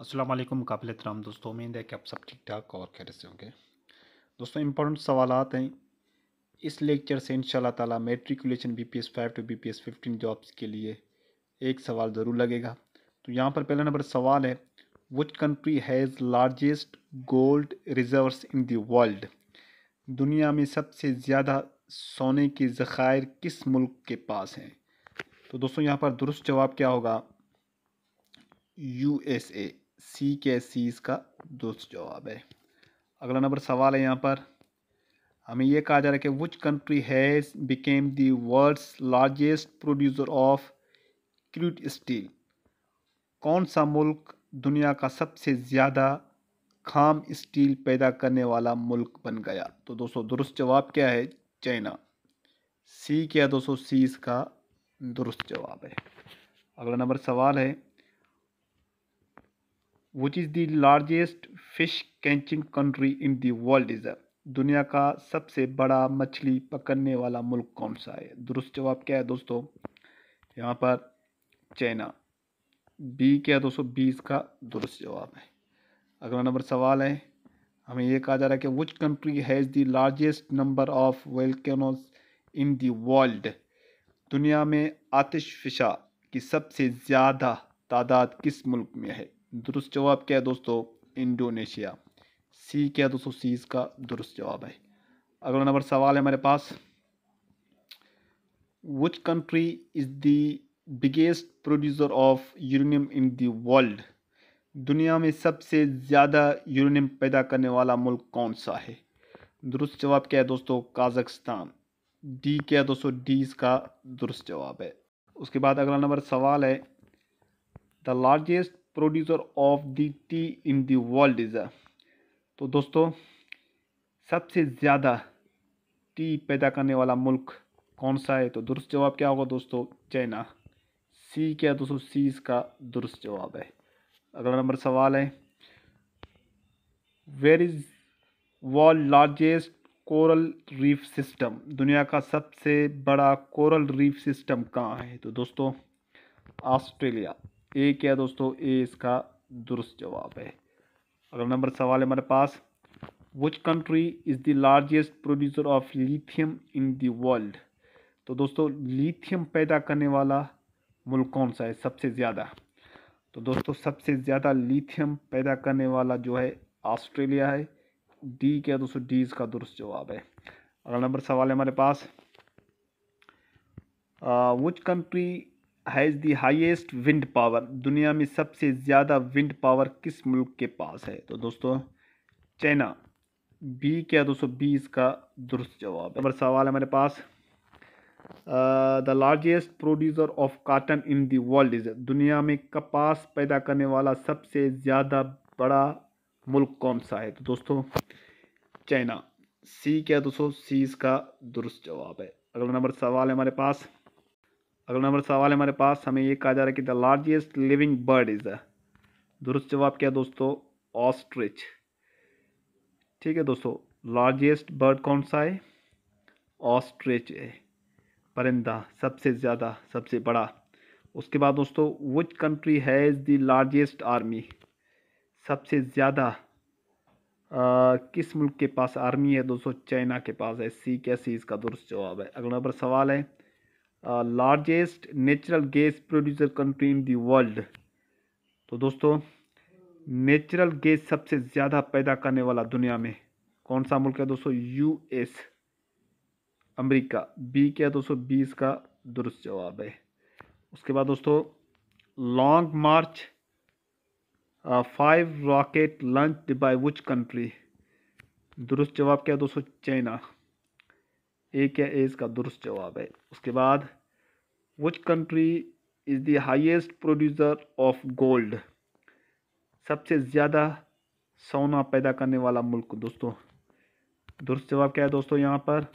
असलम काबिल तमाम दोस्तों उम्मीद है कि आप सब ठीक ठाक और खैर से होंगे दोस्तों इंपॉर्टेंट सवाल हैं इस लेक्चर से इनशाला ताला matriculation B P S five to B P S fifteen jobs के लिए एक सवाल ज़रूर लगेगा तो यहाँ पर पहला नंबर सवाल है which country has largest gold reserves in the world दुनिया में सबसे ज़्यादा सोने के ज़खायर किस मुल्क के पास हैं तो दोस्तों यहाँ पर दुरुस्त जवाब क्या होगा यू एस ए सी के सी इसका दोस्त जवाब है अगला नंबर सवाल है यहाँ पर हमें यह कहा जा रहा है कि which country has became the world's largest producer of crude steel कौन सा मुल्क दुनिया का सबसे ज़्यादा खाम स्टील पैदा करने वाला मुल्क बन गया तो दोस्तों दुरुस्त जवाब क्या है चाइना सी क्या दोस्तों सी इसका दुरुस्त जवाब है अगला नंबर सवाल है which is the largest fish catching country in the world is दुनिया का सबसे बड़ा मछली पकड़ने वाला मुल्क कौन सा है दुरुस्त जवाब क्या है दोस्तों यहाँ पर चाइना बी क्या है दोस्तों बी इसका दुरुस्त जवाब है अगला नंबर सवाल है हमें ये कहा जा रहा है कि which country has the largest number of volcanoes in the world दुनिया में आतिश फिशा की सबसे ज़्यादा तादाद किस मुल्क में है दुरुस्त जवाब क्या है दोस्तों इंडोनेशिया सी क्या है दोस्तों सी इसका दुरुस्त जवाब है अगला नंबर सवाल है हमारे पास which country is the biggest producer of uranium in the दुनिया में सबसे ज़्यादा यूरेनियम पैदा करने वाला मुल्क कौन सा है दुरुस्त जवाब क्या है दोस्तों काजकस्तान डी क्या है दोस्तों डी इसका दुरुस्त जवाब है उसके बाद अगला नंबर सवाल है the largest producer of the tea in the world is तो दोस्तों सबसे ज़्यादा टी पैदा करने वाला मुल्क कौन सा है तो दुरुस्त जवाब क्या होगा दोस्तों चाइना सी क्या दोस्तों सी इसका दुरुस्त जवाब है अगला नंबर सवाल है where is world largest coral reef system दुनिया का सबसे बड़ा कोरल रीफ सिस्टम कहाँ है तो दोस्तों ऑस्ट्रेलिया ए क्या दोस्तों ए इसका दुरुस्त जवाब है अगला नंबर सवाल है हमारे पास which country is the largest producer of lithium in the world तो दोस्तों लिथियम पैदा करने वाला मुल्क कौन सा है सबसे ज़्यादा तो दोस्तों सबसे ज़्यादा लिथियम पैदा करने वाला जो है ऑस्ट्रेलिया है डी क्या दोस्तों डी इसका दुरुस्त जवाब है अगला नंबर सवाल है हमारे पास which uh, country has the highest wind power दुनिया में सबसे ज़्यादा विंड पावर किस मुल्क के पास है तो दोस्तों चाइना बी क्या दोस्तों बी इसका दुरुस्त जवाब है सवाल है मेरे पास the largest producer of cotton in the world is दुनिया में कपास पैदा करने वाला सबसे ज़्यादा बड़ा मुल्क कौन सा है तो दोस्तों चाइना सी क्या दोस्तों सी इसका दुरुस्त जवाब है अगला नंबर सवाल है हमारे पास अगला नंबर सवाल है हमारे पास हमें ये कहा जा रहा है कि the largest living bird is a दुरुस्त जवाब क्या दोस्तों ऑस्ट्रिच ठीक है दोस्तों लार्जेस्ट बर्ड कौन सा है ऑस्ट्रिच है परिंदा सबसे ज़्यादा सबसे बड़ा उसके बाद दोस्तों which country has the largest army सबसे ज़्यादा किस मुल्क के पास आर्मी है दोस्तों चाइना के पास है सी क्या सी इसका दुरुस्त जवाब है अगला नंबर सवाल है largest natural gas producer country in the world तो दोस्तों नेचुरल गैस सबसे ज़्यादा पैदा करने वाला दुनिया में कौन सा मुल्क है दोस्तों यूएस अमेरिका बी क्या है दोस्तों बी इसका दुरुस्त जवाब है उसके बाद दोस्तों Long March five rocket launch by which country दुरुस्त जवाब क्या है दोस्तों चाइना ए क्या ए इसका दुरुस्त जवाब है उसके बाद which country is the highest producer of gold सबसे ज़्यादा सोना पैदा करने वाला मुल्क दोस्तों दुरुस्त जवाब क्या है दोस्तों यहाँ पर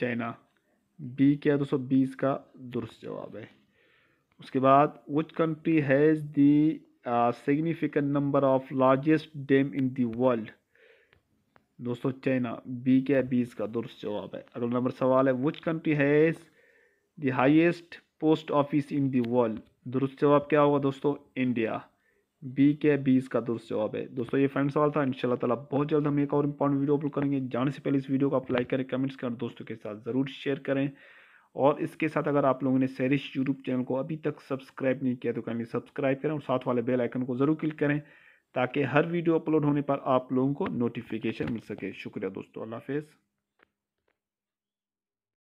चाइना बी क्या है दोस्तों बीस का दुरुस्त जवाब है उसके बाद which country has the significant number of largest dam in the world दोस्तों चाइना बी क्या है बीस का दुरुस्त जवाब है अगला नंबर सवाल है which country has the highest post office in the world दुरुस्त जवाब क्या होगा दोस्तों इंडिया बी के बी इसका दुरुस्त जवाब है दोस्तों ये फ्रेंड सवाल था इंशाल्लाह ताला बहुत जल्द हम एक और इम्पॉर्टेंट वीडियो अपलोड करेंगे जाने से पहले इस वीडियो को आप लाइक करें कमेंट्स करें दोस्तों के साथ ज़रूर शेयर करें और इसके साथ अगर आप लोगों ने सैरिश यूट्यूब चैनल को अभी तक सब्सक्राइब नहीं किया तो कहीं सब्सक्राइब करें और साथ वाले बेल आइकन को ज़रूर क्लिक करें ताकि हर वीडियो अपलोड होने पर आप लोगों को नोटिफिकेशन मिल सके शुक्रिया दोस्तों अल्लाह हाफिज़